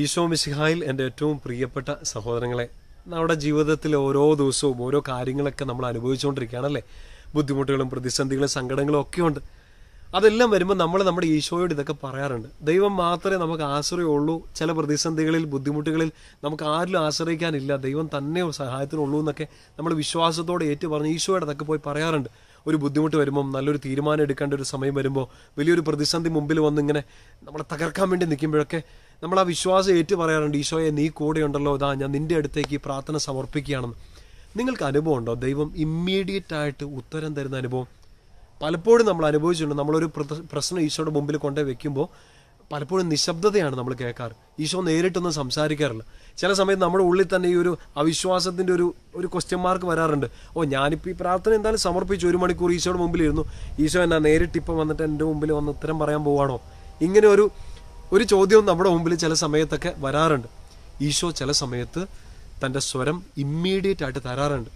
ഈശോ മിശിഹായിൽ എൻ്റെ ഏറ്റവും പ്രിയപ്പെട്ട സഹോദരങ്ങളെ നമ്മുടെ ജീവിതത്തിൽ ഓരോ ദിവസവും ഓരോ കാര്യങ്ങളൊക്കെ നമ്മൾ അനുഭവിച്ചുകൊണ്ടിരിക്കുകയാണല്ലേ ബുദ്ധിമുട്ടുകളും പ്രതിസന്ധികളും സങ്കടങ്ങളും ഒക്കെ ഉണ്ട് അതെല്ലാം വരുമ്പോൾ നമ്മൾ നമ്മുടെ ഈശോയോട് ഇതൊക്കെ പറയാറുണ്ട് ദൈവം മാത്രമേ നമുക്ക് ആശ്രയമുള്ളൂ ചില പ്രതിസന്ധികളിൽ ബുദ്ധിമുട്ടുകളിൽ നമുക്ക് ആരിലും ആശ്രയിക്കാനില്ല ദൈവം തന്നെ സഹായത്തിനുള്ളൂ എന്നൊക്കെ നമ്മൾ വിശ്വാസത്തോടെ ഏറ്റു പറഞ്ഞ് ഈശോയുടെ അതൊക്കെ പോയി പറയാറുണ്ട് ഒരു ബുദ്ധിമുട്ട് വരുമ്പം നല്ലൊരു തീരുമാനം എടുക്കേണ്ട ഒരു സമയം വരുമ്പോൾ വലിയൊരു പ്രതിസന്ധി മുമ്പിൽ വന്നിങ്ങനെ നമ്മളെ തകർക്കാൻ വേണ്ടി നിൽക്കുമ്പോഴൊക്കെ നമ്മൾ ആ വിശ്വാസം ഏറ്റു പറയാറുണ്ട് ഈശോയെ നീ കൂടെ ഉണ്ടല്ലോ ഇതാ ഞാൻ നിൻ്റെ അടുത്തേക്ക് ഈ പ്രാർത്ഥന സമർപ്പിക്കുകയാണെന്ന് നിങ്ങൾക്ക് അനുഭവം ഉണ്ടോ ദൈവം ഇമ്മീഡിയറ്റ് ആയിട്ട് ഉത്തരം തരുന്ന അനുഭവം പലപ്പോഴും നമ്മൾ അനുഭവിച്ചിട്ടുണ്ട് നമ്മളൊരു പ്രശ്നം ഈശോയുടെ മുമ്പിൽ കൊണ്ടേ വെക്കുമ്പോൾ പലപ്പോഴും നിശബ്ദതയാണ് നമ്മൾ കേൾക്കാറ് ഈശോ നേരിട്ടൊന്നും സംസാരിക്കാറില്ല ചില സമയത്ത് നമ്മുടെ ഉള്ളിൽ തന്നെ ഈ ഒരു അവിശ്വാസത്തിൻ്റെ ഒരു ഒരു ക്വസ്റ്റ്യൻ മാർക്ക് വരാറുണ്ട് ഓ ഞാനിപ്പോൾ ഈ പ്രാർത്ഥന എന്തായാലും സമർപ്പിച്ചു ഒരു മണിക്കൂർ ഈശോയുടെ മുമ്പിലിരുന്നു ഈശോ എന്നാ നേരിട്ട് ഇപ്പം വന്നിട്ട് എൻ്റെ മുമ്പിൽ വന്ന് ഉത്തരം പറയാൻ പോവാണോ ഇങ്ങനെ ഒരു ഒരു ചോദ്യവും നമ്മുടെ മുമ്പിൽ ചില സമയത്തൊക്കെ വരാറുണ്ട് ഈശോ ചില സമയത്ത് തൻ്റെ സ്വരം ഇമ്മീഡിയറ്റ് ആയിട്ട് തരാറുണ്ട്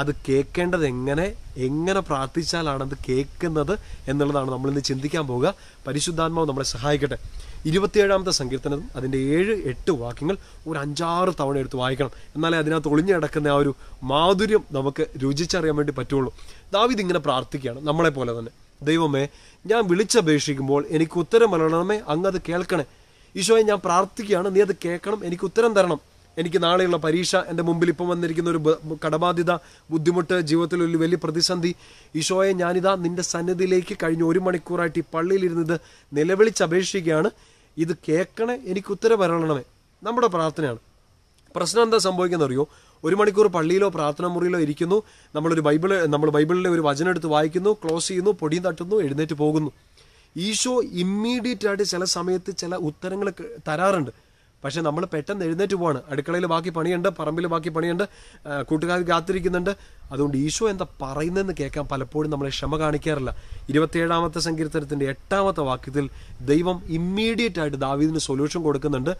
അത് കേൾക്കേണ്ടത് എങ്ങനെ എങ്ങനെ പ്രാർത്ഥിച്ചാലാണ് അത് കേൾക്കുന്നത് എന്നുള്ളതാണ് നമ്മളിന്ന് ചിന്തിക്കാൻ പോവുക പരിശുദ്ധാത്മാവ് നമ്മളെ സഹായിക്കട്ടെ ഇരുപത്തിയേഴാമത്തെ സങ്കീർത്തനം അതിൻ്റെ ഏഴ് എട്ട് വാക്യങ്ങൾ ഒരു അഞ്ചാറ് തവണ എടുത്ത് വായിക്കണം എന്നാലേ അതിനകത്ത് ഒളിഞ്ഞു കിടക്കുന്ന ആ ഒരു മാധുര്യം നമുക്ക് രുചിച്ചറിയാൻ വേണ്ടി പറ്റുള്ളൂ ദാവിദ് ഇങ്ങനെ പ്രാർത്ഥിക്കുകയാണ് നമ്മളെ പോലെ തന്നെ ദൈവമേ ഞാൻ വിളിച്ചപേക്ഷിക്കുമ്പോൾ എനിക്ക് ഉത്തരം അറിയണമേ അങ്ങ് അത് കേൾക്കണേ ഈശോയെ ഞാൻ പ്രാർത്ഥിക്കുകയാണ് നീ അത് കേൾക്കണം എനിക്ക് ഉത്തരം തരണം എനിക്ക് നാളെയുള്ള പരീക്ഷ എൻ്റെ മുമ്പിൽ ഇപ്പം വന്നിരിക്കുന്ന ഒരു കടബാധ്യത ബുദ്ധിമുട്ട് ജീവിതത്തിൽ ഒരു വലിയ പ്രതിസന്ധി ഈശോയെ ഞാനിതാ നിൻ്റെ സന്നിധിയിലേക്ക് കഴിഞ്ഞ ഒരു മണിക്കൂറായിട്ട് ഈ പള്ളിയിലിരുന്നത് നിലവിളിച്ചപേക്ഷിക്കുകയാണ് ഇത് കേൾക്കണേ എനിക്ക് ഉത്തരം വരണമേ നമ്മുടെ പ്രാർത്ഥനയാണ് പ്രശ്നം എന്താ സംഭവിക്കുന്നത് അറിയോ ഒരു മണിക്കൂർ പള്ളിയിലോ പ്രാർത്ഥനാ മുറിയിലോ ഇരിക്കുന്നു നമ്മളൊരു ബൈബിൾ നമ്മൾ ബൈബിളിലെ ഒരു വചനം എടുത്ത് വായിക്കുന്നു ക്ലോസ് ചെയ്യുന്നു പൊടിയും തട്ടുന്നു എഴുന്നേറ്റ് പോകുന്നു ഈശോ ഇമ്മീഡിയറ്റ് ആയിട്ട് ചില സമയത്ത് ചില ഉത്തരങ്ങൾ തരാറുണ്ട് പക്ഷേ നമ്മൾ പെട്ടെന്ന് എഴുന്നേറ്റ് പോവാണ് അടുക്കളയിൽ ബാക്കി പണിയുണ്ട് പറമ്പിൽ ബാക്കി പണിയുണ്ട് കൂട്ടുകാർ കാത്തിരിക്കുന്നുണ്ട് അതുകൊണ്ട് ഈശോ എന്താ പറയുന്നതെന്ന് കേൾക്കാൻ പലപ്പോഴും നമ്മളെ ക്ഷമ കാണിക്കാറില്ല ഇരുപത്തിയേഴാമത്തെ സങ്കീർത്തനത്തിൻ്റെ എട്ടാമത്തെ വാക്യത്തിൽ ദൈവം ഇമ്മീഡിയറ്റ് ആയിട്ട് ദാവീദിന് സൊല്യൂഷൻ കൊടുക്കുന്നുണ്ട്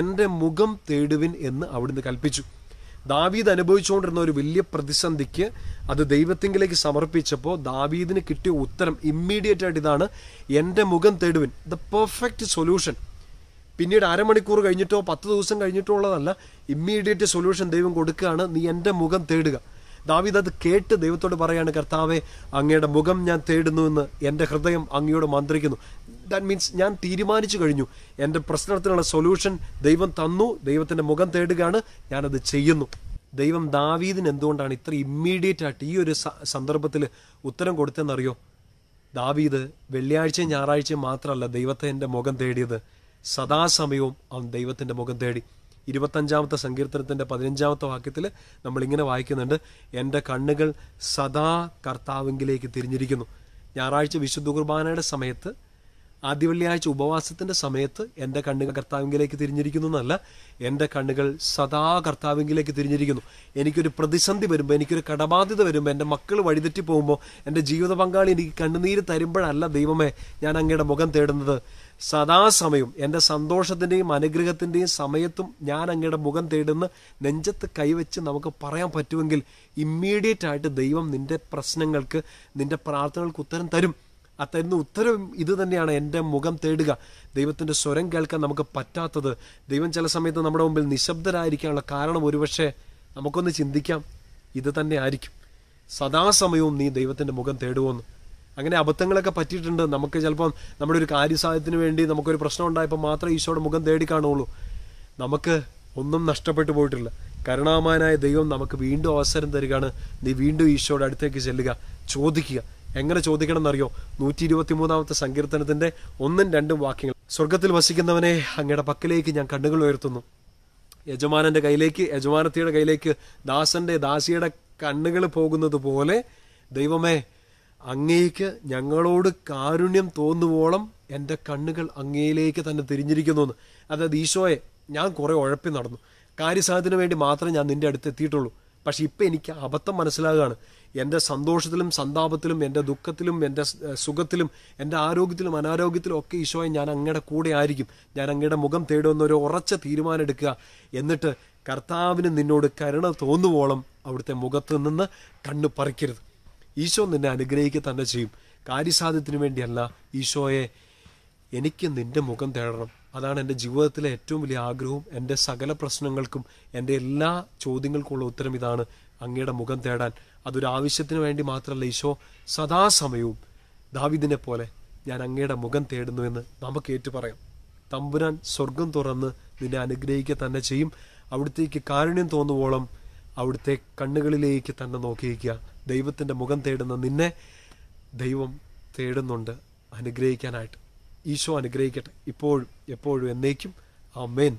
എൻ്റെ മുഖം തേടുവിൻ എന്ന് അവിടുന്ന് കൽപ്പിച്ചു ദാവീദ് അനുഭവിച്ചുകൊണ്ടിരുന്ന ഒരു വലിയ പ്രതിസന്ധിക്ക് അത് ദൈവത്തിങ്കിലേക്ക് സമർപ്പിച്ചപ്പോൾ ദാവീദിന് കിട്ടിയ ഉത്തരം ഇമ്മീഡിയറ്റ് ആയിട്ട് ഇതാണ് എൻ്റെ മുഖം തേടുവിൻ ദ പെർഫെക്റ്റ് സൊല്യൂഷൻ പിന്നീട് അരമണിക്കൂർ കഴിഞ്ഞിട്ടോ പത്ത് ദിവസം കഴിഞ്ഞിട്ടോ ഉള്ളതല്ല ഇമ്മീഡിയറ്റ് സൊല്യൂഷൻ ദൈവം കൊടുക്കുകയാണ് നീ എൻ്റെ മുഖം തേടുക ദാവീദ് അത് കേട്ട് ദൈവത്തോട് പറയാണ് കർത്താവെ അങ്ങയുടെ മുഖം ഞാൻ തേടുന്നു എന്ന് എൻ്റെ ഹൃദയം അങ്ങയോട് മന്ത്രിക്കുന്നു ദാറ്റ് മീൻസ് ഞാൻ തീരുമാനിച്ചു കഴിഞ്ഞു എൻ്റെ പ്രശ്നത്തിനുള്ള സൊല്യൂഷൻ ദൈവം തന്നു ദൈവത്തിൻ്റെ മുഖം തേടുകയാണ് ഞാനത് ചെയ്യുന്നു ദൈവം ദാവീദിന് എന്തുകൊണ്ടാണ് ഇത്ര ഇമ്മീഡിയറ്റ് ആയിട്ട് ഈ ഒരു സന്ദർഭത്തിൽ ഉത്തരം കൊടുത്തതെന്നറിയോ ദാവീദ് വെള്ളിയാഴ്ചയും ഞായറാഴ്ചയും മാത്രമല്ല ദൈവത്തെ എൻ്റെ മുഖം തേടിയത് സദാസമയവും അവൻ ദൈവത്തിൻ്റെ മുഖം തേടി ഇരുപത്തഞ്ചാമത്തെ സങ്കീർത്തനത്തിൻ്റെ പതിനഞ്ചാമത്തെ വാക്യത്തിൽ നമ്മളിങ്ങനെ വായിക്കുന്നുണ്ട് എൻ്റെ കണ്ണുകൾ സദാ കർത്താവിങ്കിലേക്ക് തിരിഞ്ഞിരിക്കുന്നു ഞായറാഴ്ച വിശുദ്ധ കുർബാനയുടെ സമയത്ത് ആദ്യ വെള്ളിയാഴ്ച ഉപവാസത്തിന്റെ സമയത്ത് എൻ്റെ കണ്ണുകൾ കർത്താവിംഗിലേക്ക് തിരിഞ്ഞിരിക്കുന്നു എന്നല്ല എൻ്റെ കണ്ണുകൾ സദാ കർത്താവിംഗിലേക്ക് തിരിഞ്ഞിരിക്കുന്നു എനിക്കൊരു പ്രതിസന്ധി വരുമ്പോൾ എനിക്കൊരു കടബാധ്യത വരുമ്പോൾ എൻ്റെ മക്കൾ വഴിതെറ്റി പോകുമ്പോൾ എൻ്റെ ജീവിത പങ്കാളി എനിക്ക് കണ്ണുനീര് തരുമ്പോഴല്ല ദൈവമേ ഞാൻ അങ്ങയുടെ മുഖം തേടുന്നത് സദാസമയം എൻ്റെ സന്തോഷത്തിൻ്റെയും അനുഗ്രഹത്തിൻ്റെയും സമയത്തും ഞാൻ അങ്ങയുടെ മുഖം തേടുന്ന നെഞ്ചത്ത് കൈവച്ച് നമുക്ക് പറയാൻ പറ്റുമെങ്കിൽ ഇമ്മീഡിയറ്റ് ആയിട്ട് ദൈവം നിൻ്റെ പ്രശ്നങ്ങൾക്ക് നിൻ്റെ പ്രാർത്ഥനകൾക്ക് ഉത്തരം തരും അതെന്ന് ഉത്തരം ഇത് തന്നെയാണ് എൻ്റെ മുഖം തേടുക ദൈവത്തിൻ്റെ സ്വരം കേൾക്കാൻ നമുക്ക് പറ്റാത്തത് ദൈവം ചില സമയത്ത് നമ്മുടെ മുമ്പിൽ നിശബ്ദരായിരിക്കാനുള്ള കാരണം ഒരുപക്ഷെ നമുക്കൊന്ന് ചിന്തിക്കാം ഇത് തന്നെ ആയിരിക്കും സദാസമയവും നീ ദൈവത്തിൻ്റെ മുഖം തേടുമെന്ന് അങ്ങനെ അബദ്ധങ്ങളൊക്കെ പറ്റിയിട്ടുണ്ട് നമുക്ക് ചിലപ്പം നമ്മുടെ ഒരു കാര്യസാധ്യത്തിന് വേണ്ടി നമുക്കൊരു പ്രശ്നം ഉണ്ടായപ്പോൾ മാത്രമേ ഈശോയുടെ മുഖം തേടി കാണുള്ളൂ നമുക്ക് ഒന്നും നഷ്ടപ്പെട്ടു പോയിട്ടില്ല കരുണാമാനായ ദൈവം നമുക്ക് വീണ്ടും അവസരം തരികയാണ് നീ വീണ്ടും ഈശോയുടെ അടുത്തേക്ക് ചെല്ലുക ചോദിക്കുക എങ്ങനെ ചോദിക്കണം എന്നറിയോ നൂറ്റി ഇരുപത്തി മൂന്നാമത്തെ സങ്കീർത്തനത്തിന്റെ ഒന്നും രണ്ടും വാക്യങ്ങൾ സ്വർഗത്തിൽ വസിക്കുന്നവനെ അങ്ങയുടെ പക്കലേക്ക് ഞാൻ കണ്ണുകൾ ഉയർത്തുന്നു യജമാനന്റെ കയ്യിലേക്ക് യജമാനത്തിയുടെ കയ്യിലേക്ക് ദാസന്റെ ദാസിയുടെ കണ്ണുകൾ പോകുന്നത് പോലെ ദൈവമേ അങ്ങേക്ക് ഞങ്ങളോട് കാരുണ്യം തോന്നുവോളം എൻ്റെ കണ്ണുകൾ അങ്ങയിലേക്ക് തന്നെ തിരിഞ്ഞിരിക്കുന്നു എന്ന് അതായത് ഈശോയെ ഞാൻ കുറെ ഉഴപ്പി നടന്നു കാര്യസാധ്യത്തിന് വേണ്ടി മാത്രമേ ഞാൻ നിൻ്റെ അടുത്ത് എത്തിയിട്ടുള്ളൂ പക്ഷെ ഇപ്പം എനിക്ക് അബദ്ധം മനസ്സിലാകുകയാണ് എൻ്റെ സന്തോഷത്തിലും സന്താപത്തിലും എൻ്റെ ദുഃഖത്തിലും എൻ്റെ സുഖത്തിലും എൻ്റെ ആരോഗ്യത്തിലും അനാരോഗ്യത്തിലും ഒക്കെ ഈശോയെ ഞാൻ അങ്ങയുടെ കൂടെ ആയിരിക്കും ഞാൻ അങ്ങയുടെ മുഖം തേടുമെന്നൊരു ഉറച്ച തീരുമാനം എടുക്കുക എന്നിട്ട് കർത്താവിന് നിന്നോട് കരുണ തോന്നുവോളം അവിടുത്തെ മുഖത്ത് നിന്ന് കണ്ണു പറിക്കരുത് ഈശോ നിന്നെ അനുഗ്രഹിക്കുക തന്നെ ചെയ്യും കാര്യസാധ്യത്തിന് വേണ്ടിയല്ല ഈശോയെ എനിക്ക് നിന്റെ മുഖം തേടണം അതാണ് എൻ്റെ ജീവിതത്തിലെ ഏറ്റവും വലിയ ആഗ്രഹവും എൻ്റെ സകല പ്രശ്നങ്ങൾക്കും എൻ്റെ എല്ലാ ചോദ്യങ്ങൾക്കുമുള്ള ഉത്തരം ഇതാണ് അങ്ങയുടെ മുഖം തേടാൻ അതൊരു ആവശ്യത്തിന് വേണ്ടി മാത്രമല്ല ഈശോ സദാസമയവും ദാവിദിനെ പോലെ ഞാൻ അങ്ങയുടെ മുഖം തേടുന്നുവെന്ന് നമുക്ക് ഏറ്റു പറയാം തമ്പുരാൻ സ്വർഗം തുറന്ന് നിന്നെ അനുഗ്രഹിക്കുക തന്നെ ചെയ്യും അവിടുത്തേക്ക് കാരുണ്യം തോന്നുവോളം അവിടുത്തെ കണ്ണുകളിലേക്ക് തന്നെ നോക്കിയിരിക്കുക ദൈവത്തിൻ്റെ മുഖം തേടുന്ന നിന്നെ ദൈവം തേടുന്നുണ്ട് അനുഗ്രഹിക്കാനായിട്ട് ഈശോ അനുഗ്രഹിക്കട്ടെ ഇപ്പോഴും എപ്പോഴും എന്നേക്കും ആ